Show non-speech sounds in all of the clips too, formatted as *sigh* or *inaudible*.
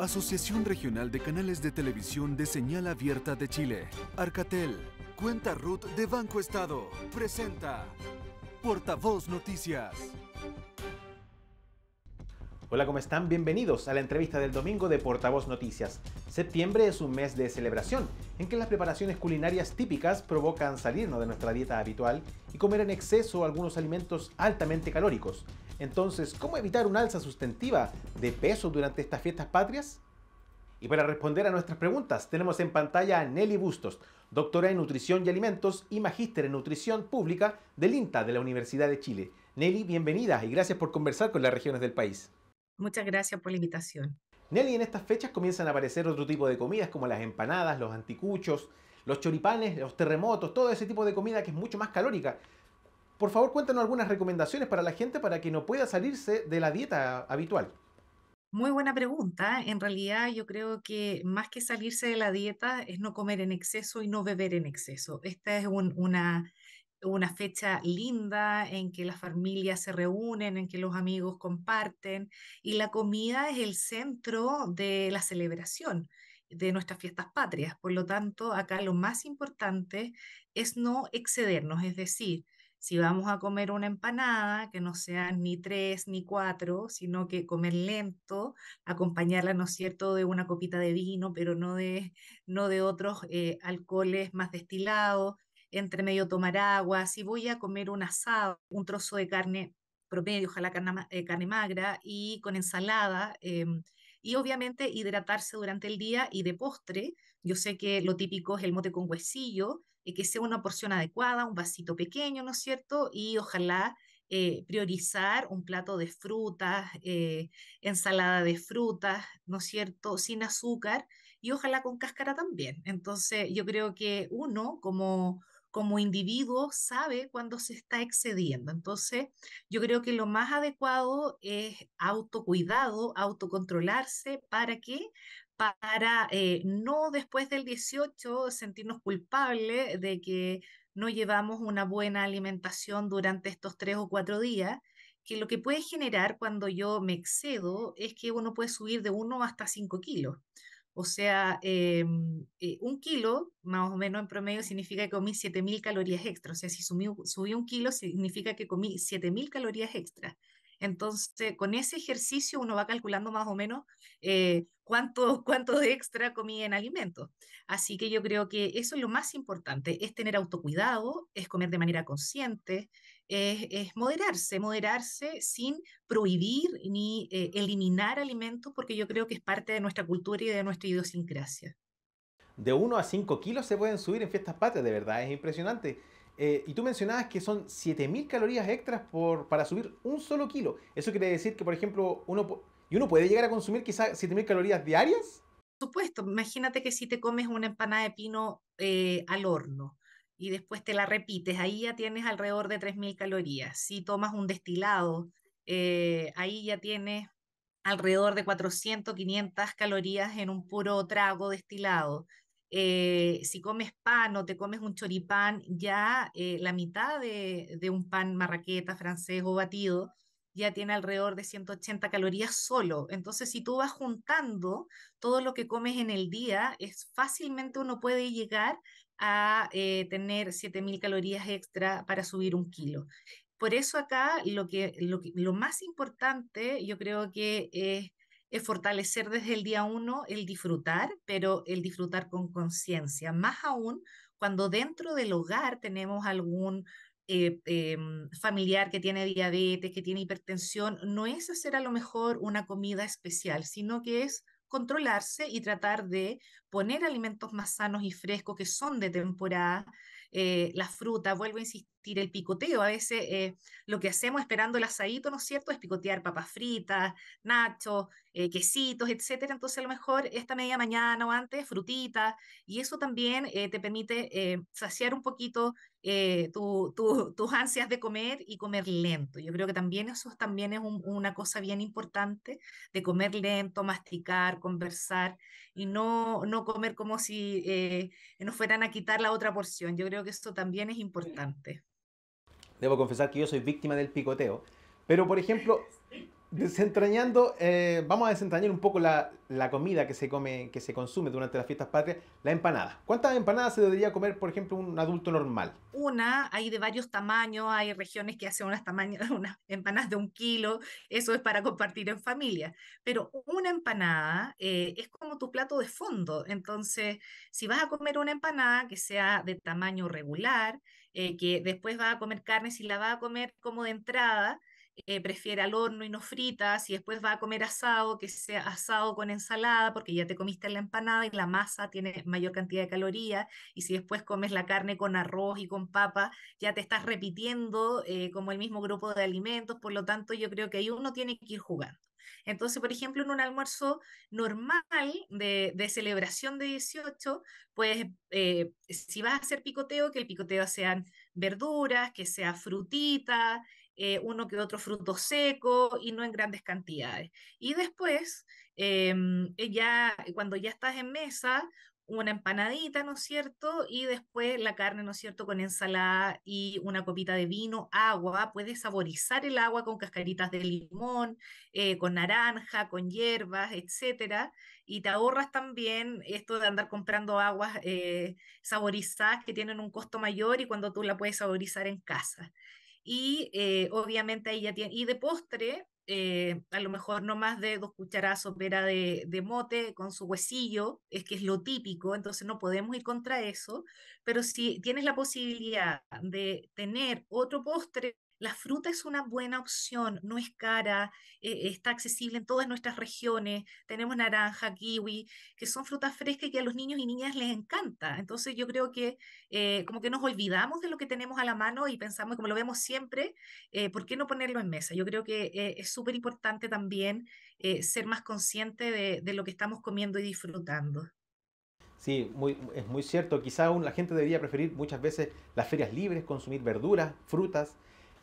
Asociación Regional de Canales de Televisión de Señal Abierta de Chile, Arcatel, Cuenta RUT de Banco Estado, presenta Portavoz Noticias. Hola, ¿cómo están? Bienvenidos a la entrevista del domingo de Portavoz Noticias. Septiembre es un mes de celebración, en que las preparaciones culinarias típicas provocan salirnos de nuestra dieta habitual y comer en exceso algunos alimentos altamente calóricos. Entonces, ¿cómo evitar una alza sustentiva de peso durante estas fiestas patrias? Y para responder a nuestras preguntas, tenemos en pantalla a Nelly Bustos, doctora en nutrición y alimentos y magíster en nutrición pública del INTA de la Universidad de Chile. Nelly, bienvenida y gracias por conversar con las regiones del país. Muchas gracias por la invitación. Nelly, en estas fechas comienzan a aparecer otro tipo de comidas como las empanadas, los anticuchos, los choripanes, los terremotos, todo ese tipo de comida que es mucho más calórica. Por favor, cuéntanos algunas recomendaciones para la gente para que no pueda salirse de la dieta habitual. Muy buena pregunta. En realidad yo creo que más que salirse de la dieta es no comer en exceso y no beber en exceso. Esta es una, una fecha linda en que las familias se reúnen, en que los amigos comparten y la comida es el centro de la celebración de nuestras fiestas patrias. Por lo tanto, acá lo más importante es no excedernos, es decir, si vamos a comer una empanada, que no sean ni tres ni cuatro, sino que comer lento, acompañarla, ¿no es cierto?, de una copita de vino, pero no de, no de otros eh, alcoholes más destilados, entre medio tomar agua, si voy a comer un asado, un trozo de carne promedio, ojalá carne, eh, carne magra, y con ensalada. Em, y obviamente hidratarse durante el día y de postre. Yo sé que lo típico es el mote con huesillo, eh, que sea una porción adecuada, un vasito pequeño, ¿no es cierto? Y ojalá eh, priorizar un plato de frutas, eh, ensalada de frutas, ¿no es cierto?, sin azúcar y ojalá con cáscara también. Entonces, yo creo que uno como, como individuo sabe cuando se está excediendo. Entonces, yo creo que lo más adecuado es autocuidado, autocontrolarse para que para eh, no después del 18 sentirnos culpables de que no llevamos una buena alimentación durante estos tres o cuatro días, que lo que puede generar cuando yo me excedo es que uno puede subir de uno hasta 5 kilos. O sea, em, eh, un kilo más o menos en promedio significa que comí 7.000 calorías extra. O sea, si subí, subí un kilo significa que comí 7.000 calorías extra. Entonces, con ese ejercicio uno va calculando más o menos eh, cuánto, *laughs* cuánto de extra comí en alimentos. Así que yo creo que eso es lo más importante, es tener autocuidado, es comer de manera consciente, es, moderarse, moderarse sin prohibir ni eh, eliminar alimentos, porque yo creo que es parte de nuestra cultura y de nuestra idiosincrasia. De 1 a 5 kilos se pueden subir en fiestas patrias, de verdad, es impresionante. Eh, y tú mencionabas que son 7.000 calorías extras por, para subir un solo kilo. ¿Eso quiere decir que, por ejemplo, uno, puede llegar a consumir quizás 7.000 calorías diarias? Por supuesto, imagínate que si te comes una empanada de pino eh, al horno y después te la repites, ahí ya tienes alrededor de 3.000 calorías. Si tomas un destilado, eh, ahí ya tienes alrededor de 400, 500 calorías en un puro trago destilado. Eh, si comes pan o te comes un choripán, ya eh, la mitad de, un pan marraqueta, francés o batido ya tiene alrededor de 180 calorías solo. Entonces, si tú vas juntando todo lo que comes en el día, es fácilmente uno puede llegar a eh, tener 7.000 calorías extra para subir un kilo. Por eso acá lo, lo más importante yo creo que es es fortalecer desde el día uno el disfrutar, pero el disfrutar con conciencia, más aún cuando dentro del hogar tenemos algún eh, eh, familiar que tiene diabetes, que tiene hipertensión, no es hacer a lo mejor una comida especial, sino que es controlarse y tratar de poner alimentos más sanos y frescos que son de temporada, eh, la fruta, vuelvo a insistir tira el picoteo. A veces eh, lo que hacemos esperando el asadito, ¿no es cierto?, es picotear papas fritas, nachos, eh, quesitos, etcétera. Entonces, a lo mejor esta media mañana o antes, frutitas, y eso también eh, te permite saciar un poquito tus ansias de comer y comer lento. Yo creo que también eso también es una cosa bien importante, de comer lento, masticar, conversar, y no, no comer como si nos fueran a quitar la otra porción. Yo creo que eso también es importante. Debo confesar que yo soy víctima del picoteo. Pero, por ejemplo, desentrañando, eh, vamos a desentrañar un poco la, comida que se come, que se consume durante las fiestas patrias, la empanada. ¿Cuántas empanadas se debería comer, por ejemplo, un adulto normal? Una, hay de varios tamaños, hay regiones que hacen unas, tamaños, *laughs* unas empanadas de un kilo, eso es para compartir en familia. Pero una empanada eh, es como tu plato de fondo, entonces si vas a comer una empanada que sea de tamaño regular, eh, que después va a comer carne, si la va a comer como de entrada, eh, prefiere al horno y no fritas, si después va a comer asado, que sea asado con ensalada, porque ya te comiste la empanada y la masa tiene mayor cantidad de calorías, y si después comes la carne con arroz y con papa, ya te estás repitiendo eh, como el mismo grupo de alimentos, por lo tanto yo creo que ahí uno tiene que ir jugando. Entonces, por ejemplo, en un almuerzo normal de, celebración de 18, pues eh, si vas a hacer picoteo, que el picoteo sean verduras, que sea frutita, eh, uno que otro fruto seco y no en grandes cantidades. Y después, em, cuando ya estás en mesa, una empanadita, ¿no es cierto? Y después la carne, ¿no es cierto?, con ensalada y una copita de vino, agua. Puedes saborizar el agua con cascaritas de limón, eh, con naranja, con hierbas, etcétera. Y te ahorras también esto de andar comprando aguas eh, saborizadas que tienen un costo mayor y cuando tú la puedes saborizar en casa. Y eh, obviamente ahí ya tiene, y de postre eh, a lo mejor no más de dos cucharadas sopera de, de mote con su huesillo, es que es lo típico, entonces no podemos ir contra eso, pero si tienes la posibilidad de tener otro postre la fruta es una buena opción, no es cara, eh, está accesible en todas nuestras regiones. Tenemos naranja, kiwi, que son frutas frescas que a los niños y niñas les encanta. Entonces yo creo que eh, como que nos olvidamos de lo que tenemos a la mano y pensamos, como lo vemos siempre, eh, ¿por qué no ponerlo en mesa? Yo creo que es súper importante también ser más consciente de, lo que estamos comiendo y disfrutando. Sí, muy, es muy cierto. Quizá aún la gente debería preferir muchas veces las ferias libres, consumir verduras, frutas,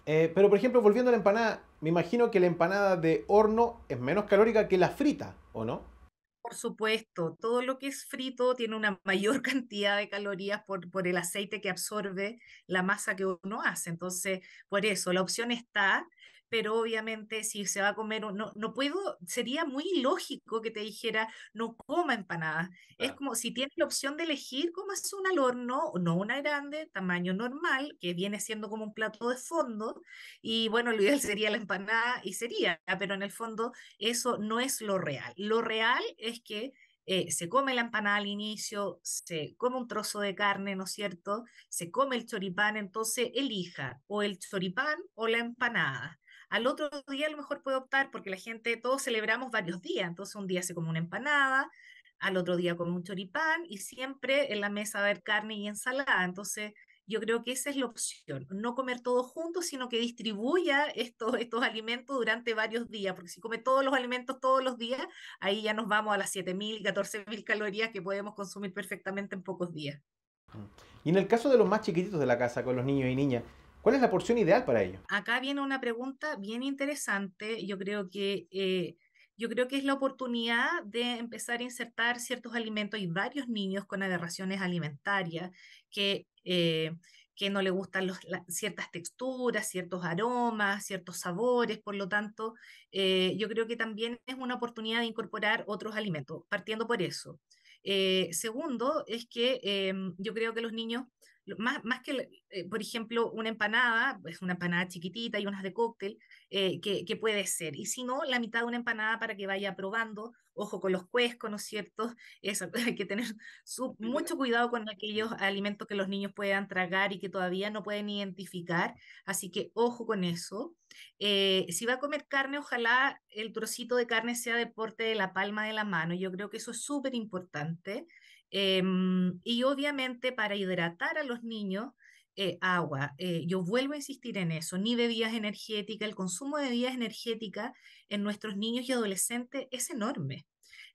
eh, pero por ejemplo, volviendo a la empanada, me imagino que la empanada de horno es menos calórica que la frita, ¿o no? Por supuesto, todo lo que es frito tiene una *laughs* mayor cantidad de calorías por, por el aceite que absorbe la masa que uno hace. Entonces, por eso, la opción está, pero obviamente si se va a comer, no, no puedo, sería muy lógico que te dijera, no coma empanada. Es como si tienes la opción de elegir, es una al horno, no una grande, tamaño normal, que viene siendo como un plato de fondo, y bueno, lo ideal sería la empanada y sería, pero en el fondo eso no es lo real. Lo real es que... Eh, se come la empanada al inicio, se come un trozo de carne, ¿no es cierto? Se come el choripán, entonces elija o el choripán o la empanada. Al otro día a lo mejor puede optar, porque la gente, todos celebramos varios días, entonces un día se come una empanada, al otro día come un choripán y siempre en la mesa va a haber carne y ensalada. Entonces yo creo que esa es la opción, no comer todo juntos, sino que distribuya estos, estos alimentos durante varios días, porque si come todos los alimentos todos los días, ahí ya nos vamos a las 7.000, 14.000 calorías que podemos consumir perfectamente en pocos días. Y en el caso de los más chiquititos de la casa, con los niños y niñas, ¿Cuál es la porción ideal para ello? Acá viene una pregunta bien interesante. Yo creo que, eh, yo creo que es la oportunidad de empezar a insertar ciertos alimentos. y varios niños con aberraciones alimentarias que... Eh, que no le gustan ciertas texturas, ciertos aromas, ciertos sabores, por lo tanto, eh, yo creo que también es una oportunidad de incorporar otros alimentos, partiendo por eso. segundo, es que em, yo creo que los niños más, más que, eh, por ejemplo, una empanada, pues una empanada chiquitita y unas de cóctel, eh, que, que, puede ser. Y si no, la mitad de una empanada para que vaya probando, ojo con los cuescos, ¿no es cierto? *laughs* Eso, *laughs* hay que tener mucho cuidado con aquellos alimentos que los niños puedan tragar y que todavía no pueden identificar, así que ojo con eso. Eh, si va a comer carne, ojalá el trocito de carne sea de porte de la palma de la mano, yo creo que eso es súper importante. Em, y obviamente para hidratar a los niños, eh, agua. Eh, yo vuelvo a insistir en eso, ni bebidas energéticas, el consumo de bebidas energéticas en nuestros niños y adolescentes es enorme.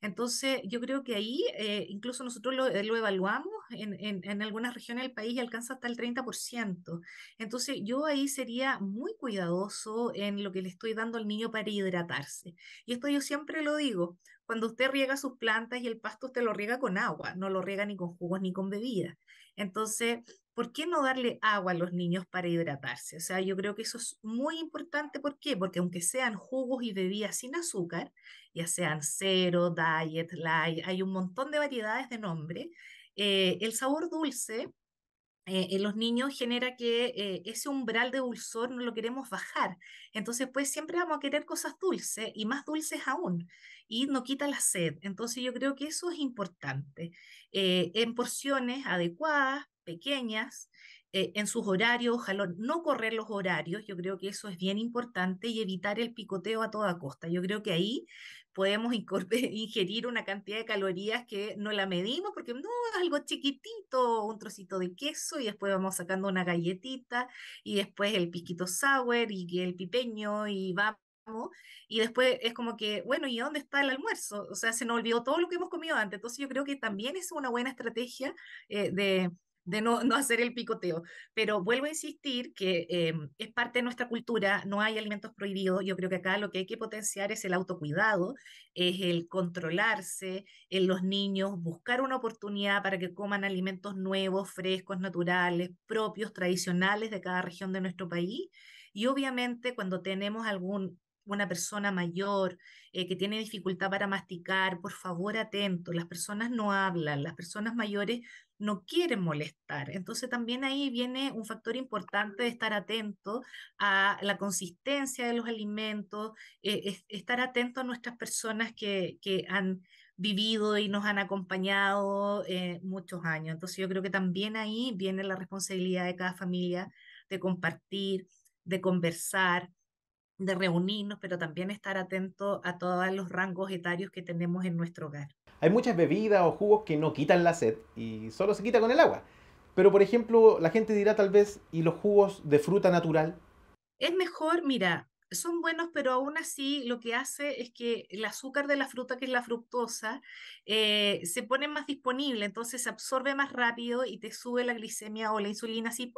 Entonces, yo creo que ahí eh, incluso nosotros lo, eh, evaluamos en, en, algunas regiones del país y alcanza hasta el 30%. Entonces, yo ahí sería muy cuidadoso en lo que le estoy dando al niño para hidratarse. Y esto yo siempre lo digo, cuando usted riega sus plantas y el pasto usted lo riega con agua, no lo riega ni con jugos ni con bebidas. Entonces, ¿por qué no darle agua a los niños para hidratarse? O sea, yo creo que eso es muy importante. ¿Por qué? Porque aunque sean jugos y bebidas sin azúcar, ya sean cero, diet, light, hay un montón de variedades de nombre, eh, el sabor dulce eh, en los niños genera que eh, ese umbral de dulzor no lo queremos bajar. Entonces, pues siempre vamos a querer cosas dulces y más dulces aún. Y no quita la sed. Entonces, yo creo que eso es importante. Eh, en porciones adecuadas, pequeñas, en sus horarios, ojalá no correr los horarios. Yo creo que eso es bien importante y evitar el picoteo a toda costa. Yo creo que ahí podemos *laughs* ingerir una cantidad de calorías que no la medimos porque no, es algo chiquitito, un trocito de queso y después vamos sacando una galletita y después el piquito sour y el pipeño y vamos y después es como que, bueno, ¿y dónde está el almuerzo? O sea, se nos olvidó todo lo que hemos comido antes. Entonces yo creo que también es una buena estrategia eh, de de no, hacer el picoteo. Pero vuelvo a insistir que em, es parte de nuestra cultura, no hay alimentos prohibidos. Yo creo que acá lo que hay que potenciar es el autocuidado, es el controlarse en los niños, buscar una oportunidad para que coman alimentos nuevos, frescos, naturales, propios, tradicionales de cada región de nuestro país. Y obviamente cuando tenemos algún una persona mayor eh, que tiene dificultad para masticar, por favor atento, las personas no hablan, las personas mayores no quieren molestar. Entonces también ahí viene un factor importante de estar atento a la consistencia de los alimentos, eh, estar atento a nuestras personas que, han vivido y nos han acompañado eh, muchos años. Entonces yo creo que también ahí viene la responsabilidad de cada familia de compartir, de conversar, de reunirnos, pero también estar atento a todos los rangos etarios que tenemos en nuestro hogar. Hay muchas bebidas o jugos que no quitan la sed y solo se quita con el agua. Pero, por ejemplo, la gente dirá tal vez, ¿y los jugos de fruta natural? Es mejor, mira, son buenos, pero aún así lo que hace es que el azúcar de la fruta, que es la fructosa, eh, se pone más disponible, entonces se absorbe más rápido y te sube la glicemia o la insulina así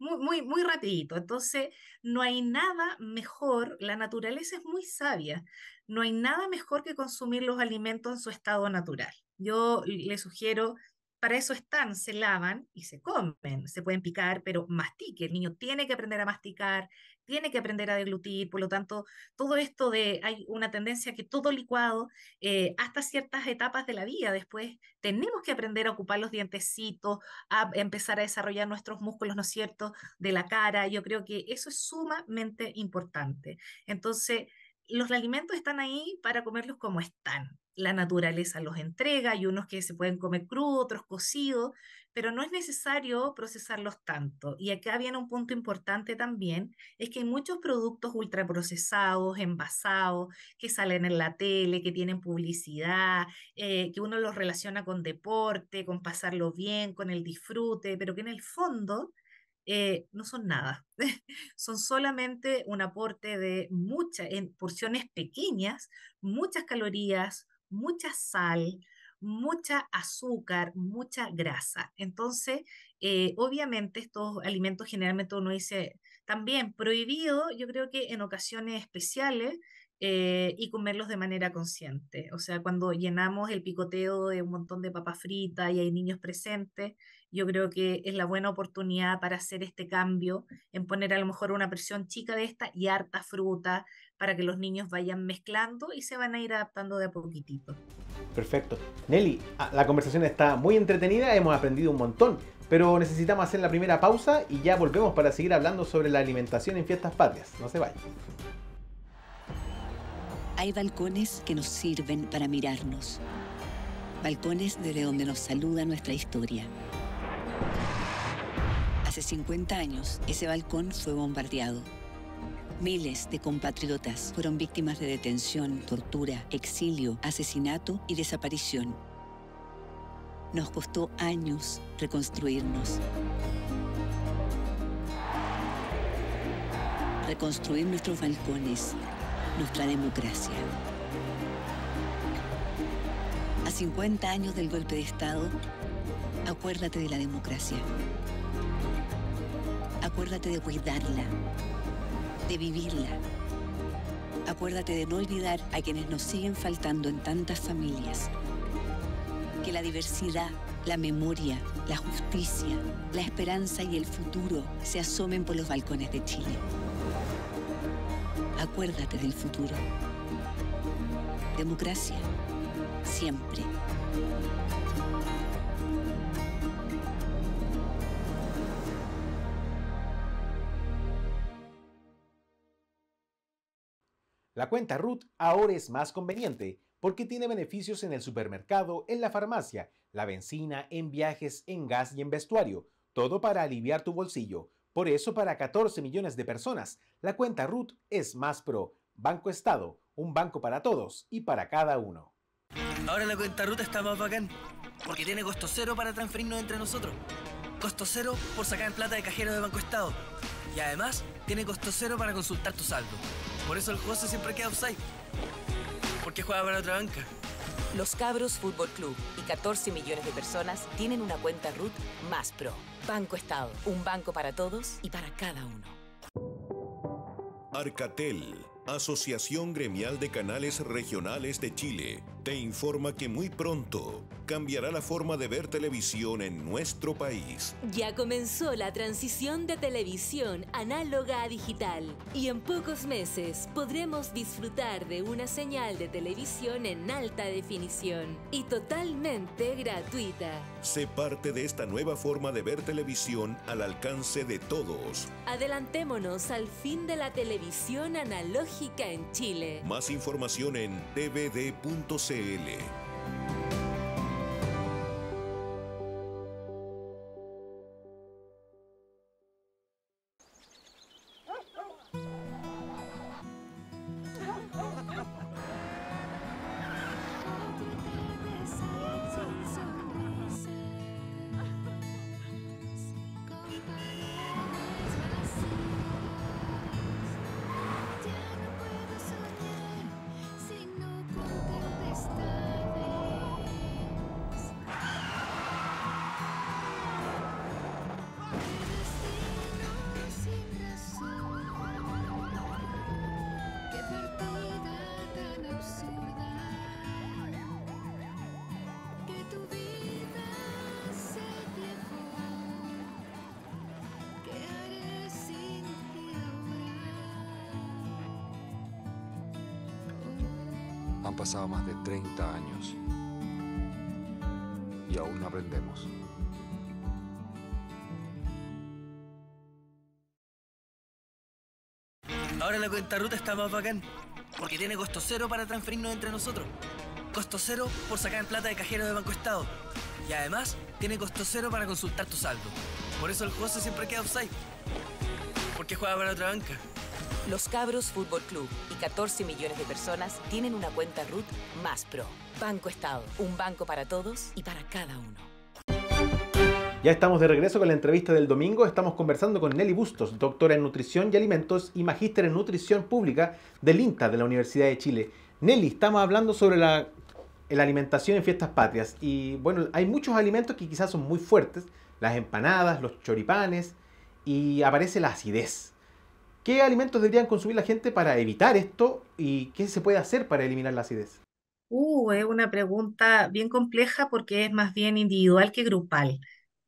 muy, muy, muy rapidito. Entonces no hay nada mejor, la naturaleza es muy sabia no hay nada mejor que consumir los alimentos en su estado natural. Yo le sugiero, para eso están, se lavan y se comen, se pueden picar, pero mastique, el niño tiene que aprender a masticar, tiene que aprender a deglutir, por lo tanto, todo esto de, hay una tendencia que todo licuado, eh, hasta ciertas etapas de la vida, después tenemos que aprender a ocupar los dientecitos, a empezar a desarrollar nuestros músculos, ¿no es cierto?, de la cara, yo creo que eso es sumamente importante. Entonces, los alimentos están ahí para comerlos como están. La naturaleza los entrega, hay unos que se pueden comer crudos, otros cocidos, pero no es necesario procesarlos tanto. Y acá viene un punto importante también, es que hay muchos productos ultraprocesados, envasados, que salen en la tele, que tienen publicidad, eh, que uno los relaciona con deporte, con pasarlo bien, con el disfrute, pero que en el fondo eh, no son nada, *laughs* son solamente un aporte de muchas, en porciones pequeñas, muchas calorías, mucha sal, mucha azúcar, mucha grasa. Entonces, eh, obviamente estos alimentos generalmente uno dice también prohibido, yo creo que en ocasiones especiales, eh, y comerlos de manera consciente. O sea, cuando llenamos el picoteo de un montón de papas fritas y hay niños presentes, yo creo que es la buena oportunidad para hacer este cambio, en poner a lo mejor una presión chica de esta y harta fruta para que los niños vayan mezclando y se van a ir adaptando de a poquitito. Perfecto. Nelly, ah, la conversación está muy entretenida, hemos aprendido un montón, pero necesitamos hacer la primera pausa y ya volvemos para seguir hablando sobre la alimentación en fiestas patrias. No se vayan. Hay balcones que nos sirven para mirarnos. Balcones desde donde nos saluda nuestra historia. Hace 50 años, ese balcón fue bombardeado. Miles de compatriotas fueron víctimas de detención, tortura, exilio, asesinato y desaparición. Nos costó años reconstruirnos. Reconstruir nuestros balcones, nuestra democracia. A 50 años del golpe de Estado, acuérdate de la democracia. Acuérdate de cuidarla, de vivirla. Acuérdate de no olvidar a quienes nos siguen faltando en tantas familias. Que la diversidad, la memoria, la justicia, la esperanza y el futuro se asomen por los balcones de Chile. Acuérdate del futuro. Democracia. Siempre. La cuenta RUT ahora es más conveniente porque tiene beneficios en el supermercado, en la farmacia, la benzina, en viajes, en gas y en vestuario, todo para aliviar tu bolsillo. Por eso para 14 millones de personas, la cuenta RUT es más pro, Banco Estado, un banco para todos y para cada uno. Ahora la cuenta RUT está más bacán, porque tiene costo cero para transferirnos entre nosotros. Costo cero por sacar plata de cajeros de Banco Estado. Y además, tiene costo cero para consultar tu saldo. Por eso el se siempre queda offside. Porque juega para otra banca. Los Cabros Fútbol Club y 14 millones de personas tienen una cuenta RUT más pro. Banco Estado, un banco para todos y para cada uno. Arcatel, Asociación Gremial de Canales Regionales de Chile te informa que muy pronto cambiará la forma de ver televisión en nuestro país. Ya comenzó la transición de televisión análoga a digital y en pocos meses podremos disfrutar de una señal de televisión en alta definición y totalmente gratuita. Sé parte de esta nueva forma de ver televisión al alcance de todos. Adelantémonos al fin de la televisión analógica en Chile. Más información en tvd.cl CL. Han pasado más de 30 años y aún aprendemos. Ahora la cuenta ruta está más bacán, porque tiene costo cero para transferirnos entre nosotros. Costo cero por sacar plata de cajeros de Banco Estado. Y además, tiene costo cero para consultar tu saldo. Por eso el se siempre queda offside. Porque juega para otra banca. Los Cabros Fútbol Club y 14 millones de personas tienen una cuenta RUT más pro. Banco Estado, un banco para todos y para cada uno. Ya estamos de regreso con la entrevista del domingo. Estamos conversando con Nelly Bustos, doctora en nutrición y alimentos y magíster en nutrición pública del INTA de la Universidad de Chile. Nelly, estamos hablando sobre la, la, alimentación en fiestas patrias. Y bueno, hay muchos alimentos que quizás son muy fuertes, las empanadas, los choripanes, y aparece la acidez. ¿Qué alimentos deberían consumir la gente para evitar esto y qué se puede hacer para eliminar la acidez? Uh, es una pregunta bien compleja porque es más bien individual que grupal.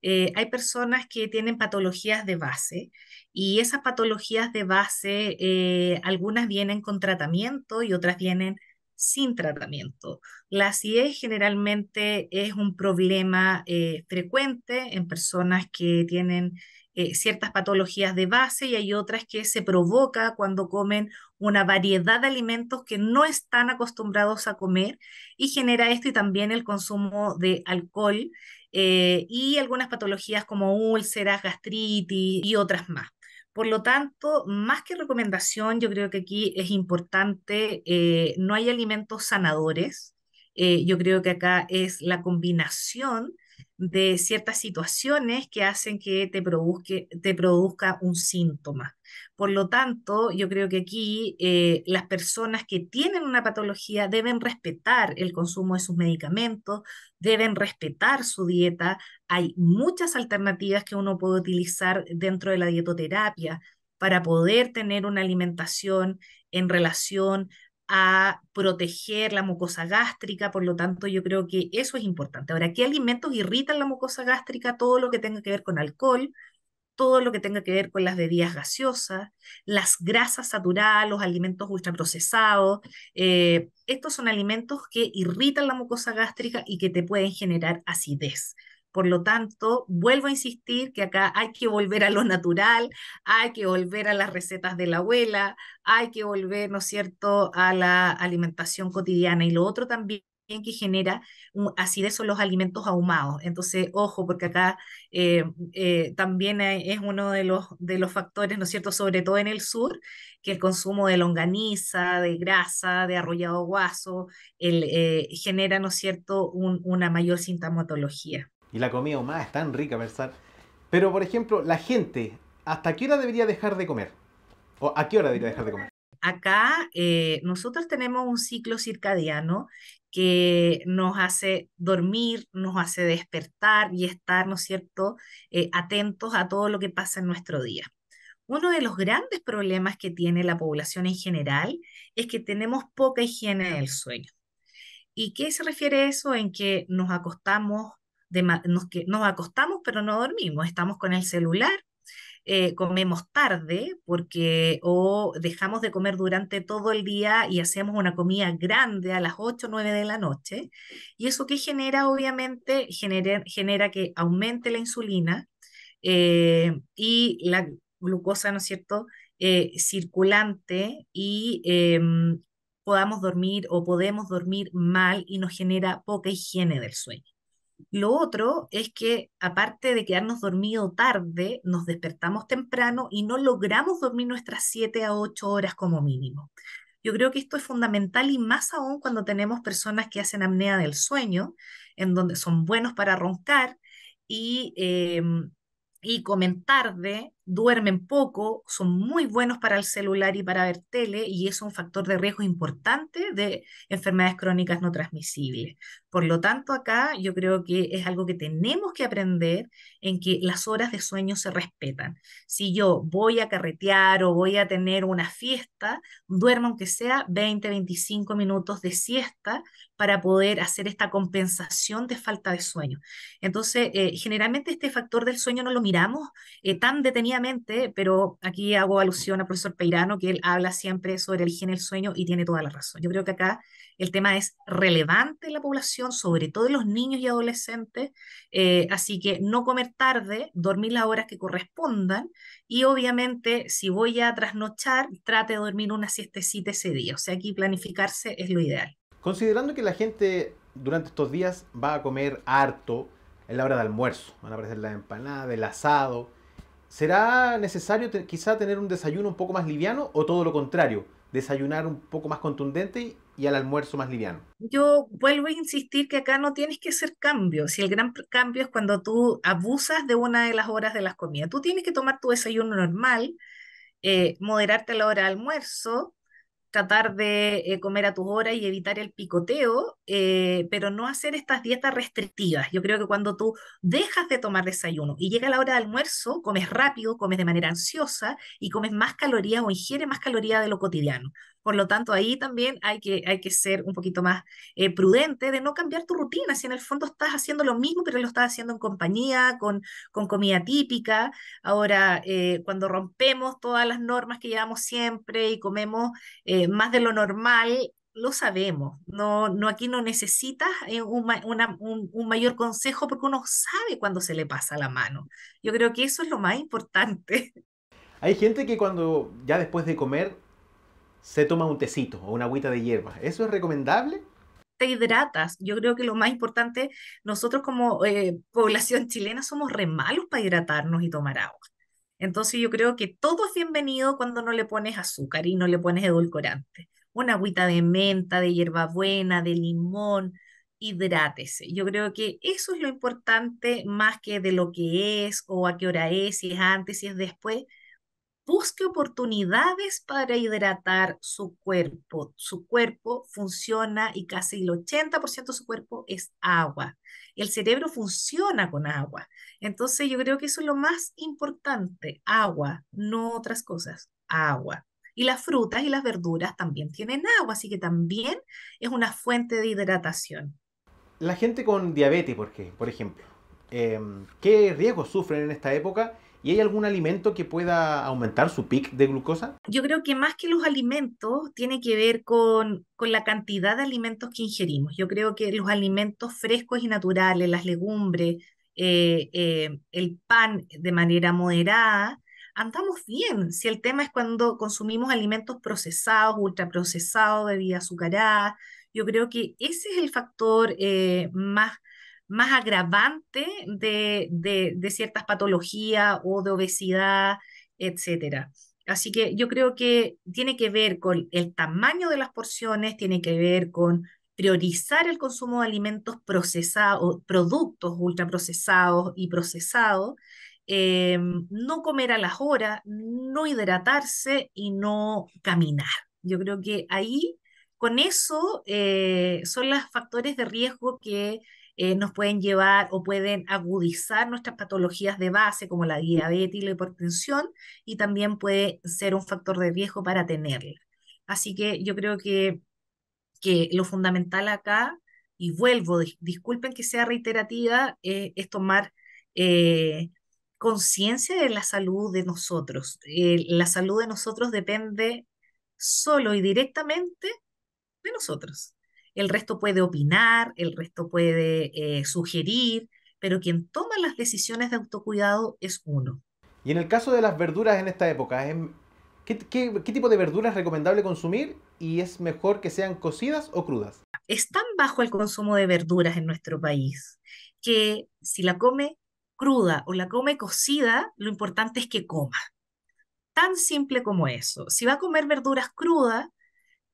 Eh, hay personas que tienen patologías de base y esas patologías de base, eh, algunas vienen con tratamiento y otras vienen sin tratamiento. La acidez generalmente es un problema eh, frecuente en personas que tienen eh, ciertas patologías de base y hay otras que se provoca cuando comen una variedad de alimentos que no están acostumbrados a comer y genera esto y también el consumo de alcohol eh, y algunas patologías como úlceras, gastritis y otras más. Por lo tanto, más que recomendación, yo creo que aquí es importante, eh, no hay alimentos sanadores. yo creo que acá es la combinación de ciertas situaciones que hacen que te, produzca un síntoma. Por lo tanto, yo creo que aquí eh, las personas que tienen una patología deben respetar el consumo de sus medicamentos, deben respetar su dieta. Hay muchas alternativas que uno puede utilizar dentro de la dietoterapia para poder tener una alimentación en relación a proteger la mucosa gástrica, por lo tanto yo creo que eso es importante. Ahora, ¿qué alimentos irritan la mucosa gástrica? Todo lo que tenga que ver con alcohol, todo lo que tenga que ver con las bebidas gaseosas, las grasas saturadas, los alimentos ultraprocesados. Eh, estos son alimentos que irritan la mucosa gástrica y que te pueden generar acidez. Por lo tanto, vuelvo a insistir que acá hay que volver a lo natural, hay que volver a las recetas de la abuela, hay que volver, ¿no es cierto?, a la alimentación cotidiana. Y lo otro también que genera así de son los alimentos ahumados. Entonces, ojo, porque acá eh, eh, también eh, es uno de los, de los factores, ¿no es cierto?, sobre todo en el sur, que el consumo de longaniza, de grasa, de arrollado guaso, genera, ¿no es cierto?, una mayor sintomatología y la comida humana es tan rica, pensar. Pero, por ejemplo, la gente, ¿hasta qué hora debería dejar de comer? ¿O a qué hora debería dejar de comer? Acá eh, nosotros tenemos un ciclo circadiano que nos hace dormir, nos hace despertar y estar, ¿no es cierto?, eh, atentos a todo lo que pasa en nuestro día. Uno de los grandes problemas que tiene la población en general es que tenemos poca higiene del sueño. ¿Y qué se refiere a eso? En que nos acostamos nos, acostamos pero no dormimos, estamos con el celular, eh, comemos tarde porque o dejamos de comer durante todo el día y hacemos una comida grande a las 8 o 9 de la noche. Y eso que genera, obviamente, genera, que aumente la insulina eh, y la glucosa, ¿no es cierto?, eh, circulante y em, podamos dormir o podemos dormir mal y nos genera poca higiene del sueño. Lo otro es que aparte de quedarnos dormido tarde, nos despertamos temprano y no logramos dormir nuestras 7 a 8 horas como mínimo. Yo creo que esto es fundamental y más aún cuando tenemos personas que hacen apnea del sueño, en donde son buenos para roncar y, comentar em, y duermen poco, son muy buenos para el celular y para ver tele y es un factor de riesgo importante de enfermedades crónicas no transmisibles. Por lo tanto, acá yo creo que es algo que tenemos que aprender en que las horas de sueño se respetan. Si yo voy a carretear o voy a tener una fiesta, duermo aunque sea 20, 25 minutos de siesta para poder hacer esta compensación de falta de sueño. Entonces, eh, generalmente este factor del sueño no lo miramos eh, tan detenido pero aquí hago alusión al profesor Peirano, que él habla siempre sobre el higiene del sueño y tiene toda la razón. Yo creo que acá el tema es relevante en la población, sobre todo en los niños y adolescentes, eh, así que no comer tarde, dormir las horas que correspondan y obviamente si voy a trasnochar, trate de dormir una siestecita ese día, o sea, aquí planificarse es lo ideal. Considerando que la gente durante estos días va a comer harto, en la hora de almuerzo. Van a aparecer la empanada el asado. ¿Será necesario quizá tener un desayuno un poco más liviano o todo lo contrario? Desayunar un poco más contundente y al almuerzo más liviano. Yo vuelvo a insistir que acá no tienes que hacer cambios. Si el gran cambio es cuando tú abusas de una de las horas de las comidas. Tú tienes que tomar tu desayuno normal, eh, moderarte la hora de almuerzo, tratar de eh, comer a tus horas y evitar el picoteo, eh, pero no hacer estas dietas restrictivas. Yo creo que cuando tú dejas de tomar desayuno y llega la hora de almuerzo, comes rápido, comes de manera ansiosa y comes más calorías o ingieres más calorías de lo cotidiano. Por lo tanto, ahí también hay que, hay que ser un poquito más eh, prudente de no cambiar tu rutina, si en el fondo estás haciendo lo mismo, pero lo estás haciendo en compañía, con, con comida típica. Ahora, eh, cuando rompemos todas las normas que llevamos siempre y comemos eh, más de lo normal, lo sabemos. No, no aquí no necesitas un, una, un, un, mayor consejo porque uno sabe cuando se le pasa la mano. Yo creo que eso es lo más importante. Hay gente que cuando ya después de comer se toma un tecito o una agüita de hierbas. ¿Eso es recomendable? Te hidratas. Yo creo que lo más importante, nosotros como eh, población *laughs* chilena somos re malos para hidratarnos y tomar agua. Entonces yo creo que todo es bienvenido cuando no le pones azúcar y no le pones edulcorante. Una agüita de menta, de hierbabuena, de limón, hidrátese. Yo creo que eso es lo importante más que de lo que es o a qué hora es, si es antes, si es después busque oportunidades para hidratar su cuerpo. Su cuerpo funciona y casi el 80% de su cuerpo es agua. El cerebro funciona con agua. Entonces yo creo que eso es lo más importante, agua, no otras cosas, agua. Y las frutas y las verduras también tienen agua, así que también es una fuente de hidratación. La gente con diabetes, por ejemplo, em, ¿qué riesgos sufren en esta época? ¿Y hay algún alimento que pueda aumentar su pic de glucosa? Yo creo que más que los alimentos tiene que ver con, con la cantidad de alimentos que ingerimos. Yo creo que los alimentos frescos y naturales, las legumbres, eh, eh, el pan de manera moderada, andamos bien. Si el tema es cuando consumimos alimentos procesados, ultraprocesados, bebidas azucaradas, yo creo que ese es el factor eh, más más agravante de, ciertas patologías o de obesidad, etc. Así que yo creo que tiene que ver con el tamaño de las porciones, tiene que ver con priorizar el consumo de alimentos procesados, productos ultraprocesados y procesados, eh, no comer a las horas, no hidratarse y no caminar. Yo creo que ahí, con eso, eh, son los factores de riesgo que eh, nos pueden llevar o pueden agudizar nuestras patologías de base como la diabetes y la hipertensión y también puede ser un factor de riesgo para tenerla. Así que yo creo que, que lo fundamental acá, y vuelvo, disculpen que sea reiterativa, eh, es tomar eh, conciencia de la salud de nosotros. la salud de nosotros depende solo y directamente de nosotros el resto puede opinar, el resto puede eh, sugerir, pero quien toma las decisiones de autocuidado es uno. Y en el caso de las verduras en esta época, ¿qué, qué tipo de verduras es recomendable consumir y es mejor que sean cocidas o crudas? Es tan bajo el consumo de verduras en nuestro país que si la come cruda o la come cocida, lo importante es que coma. Tan simple como eso. Si va a comer verduras crudas,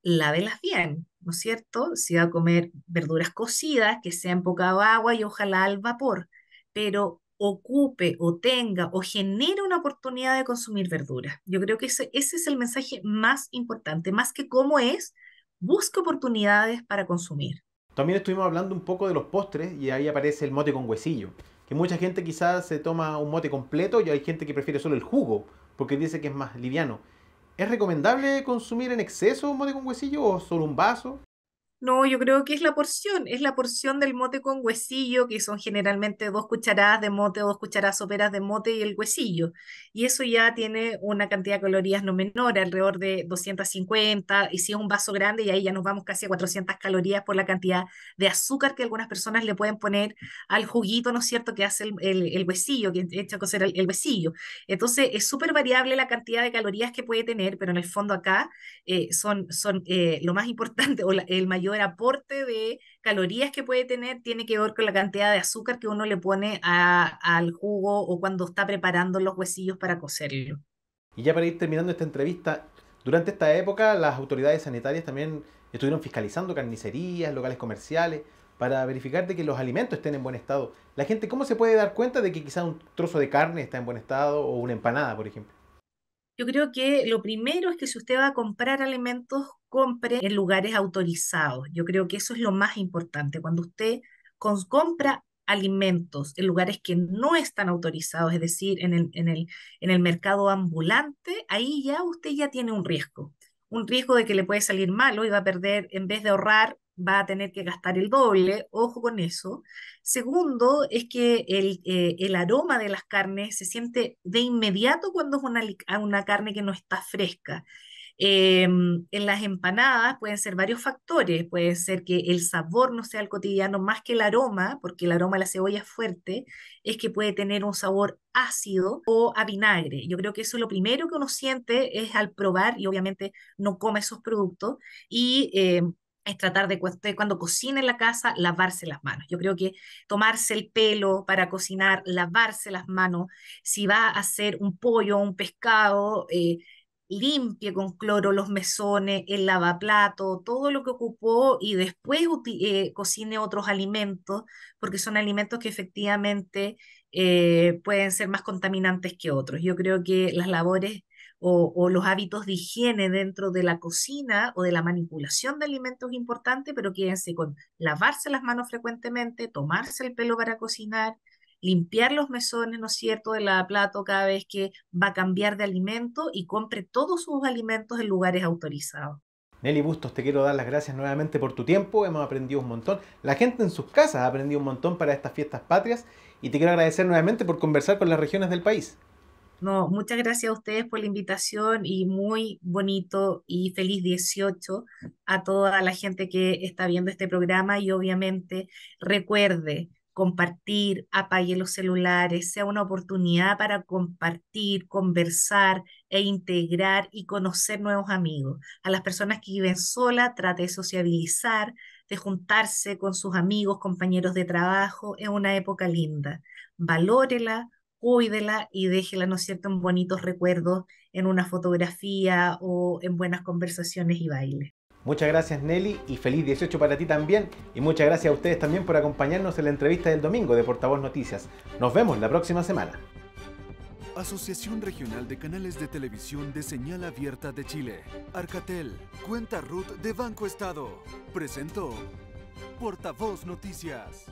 lávelas bien, ¿no es cierto? Si va a comer verduras cocidas, que sean poca agua y ojalá al vapor, pero ocupe o tenga o genere una oportunidad de consumir verduras. Yo creo que ese, es el mensaje más importante, más que cómo es, busca oportunidades para consumir. También estuvimos hablando un poco de los postres y ahí aparece el mote con huesillo, que mucha gente quizás se toma un mote completo y hay gente que prefiere solo el jugo, porque dice que es más liviano. ¿Es recomendable consumir en exceso un mote con huesillo o solo un vaso? No, yo creo que es la porción, es la porción del mote con huesillo, que son generalmente dos cucharadas de mote, o dos cucharadas soperas de mote y el huesillo. Y eso ya tiene una cantidad de calorías no menor, alrededor de 250, y si es un vaso grande, y ahí ya nos vamos casi a 400 calorías por la cantidad de azúcar que algunas personas le pueden poner al juguito, ¿no es cierto?, que hace el, huesillo, que echa a cocer el, huesillo. Entonces, es súper variable la cantidad de calorías que puede tener, pero en el fondo acá eh, son, son eh, lo más importante o el mayor el aporte de calorías que puede tener tiene que ver con la cantidad de azúcar que uno le pone al jugo o cuando está preparando los huesillos para cocerlo. Y ya para ir terminando esta entrevista, durante esta época las autoridades sanitarias también estuvieron fiscalizando carnicerías, locales comerciales, para verificar de que los alimentos estén en buen estado. La gente, ¿cómo se puede dar cuenta de que quizás un trozo de carne está en buen estado o una empanada, por ejemplo? Yo creo que lo primero es que si usted va a comprar alimentos, compre en lugares autorizados. Yo creo que eso es lo más importante. Cuando usted compra alimentos en lugares que no están autorizados, es decir, en el, en el, en el mercado ambulante, ahí ya usted ya tiene un riesgo. Un riesgo de que le puede salir malo y va a perder, en vez de ahorrar, va a tener que gastar el doble, ojo con eso. Segundo, es que el, eh, el aroma de las carnes se siente de inmediato cuando es una, una carne que no está fresca. Em, en las empanadas pueden ser varios factores, puede ser que el sabor no sea el cotidiano más que el aroma, porque el aroma de la cebolla es fuerte, es que puede tener un sabor ácido o a vinagre. Yo creo que eso es lo primero que uno siente es al probar y obviamente no come esos productos y em, es tratar de, cuando cocine en la casa lavarse las manos. Yo creo que tomarse el pelo para cocinar, lavarse las manos, si va a hacer un pollo, un pescado, eh, limpie con cloro los mesones, el lavaplato, todo lo que ocupó y después eh, cocine otros alimentos, porque son alimentos que efectivamente eh, pueden ser más contaminantes que otros. Yo creo que las labores o, o, los hábitos de higiene dentro de la cocina o de la manipulación de alimentos es importante, pero quédense con lavarse las manos frecuentemente, tomarse el pelo para cocinar, limpiar los mesones, ¿no es cierto?, de la plato cada vez que va a cambiar de alimento y compre todos sus alimentos en lugares autorizados. Nelly Bustos, te quiero dar las gracias nuevamente por tu tiempo, hemos aprendido un montón. La gente en sus casas ha aprendido un montón para estas fiestas patrias y te quiero agradecer nuevamente por conversar con las regiones del país. No, muchas gracias a ustedes por la invitación y muy bonito y feliz 18 a toda la gente que está viendo este programa y obviamente recuerde, compartir, apague los celulares, sea una oportunidad para compartir, conversar e integrar y conocer nuevos amigos. A las personas que viven sola, trate de sociabilizar, de juntarse con sus amigos, compañeros de trabajo, es una época linda. Valórela, cuídela y déjela, ¿no es cierto?, en bonitos recuerdos, en una fotografía o en buenas conversaciones y bailes. Muchas gracias Nelly y feliz 18 para ti también y muchas gracias a ustedes también por acompañarnos en la entrevista del domingo de Portavoz Noticias. Nos vemos la próxima semana. Asociación Regional de Canales de Televisión de Señal Abierta de Chile, Arcatel, Cuenta RUT de Banco Estado, presentó Portavoz Noticias.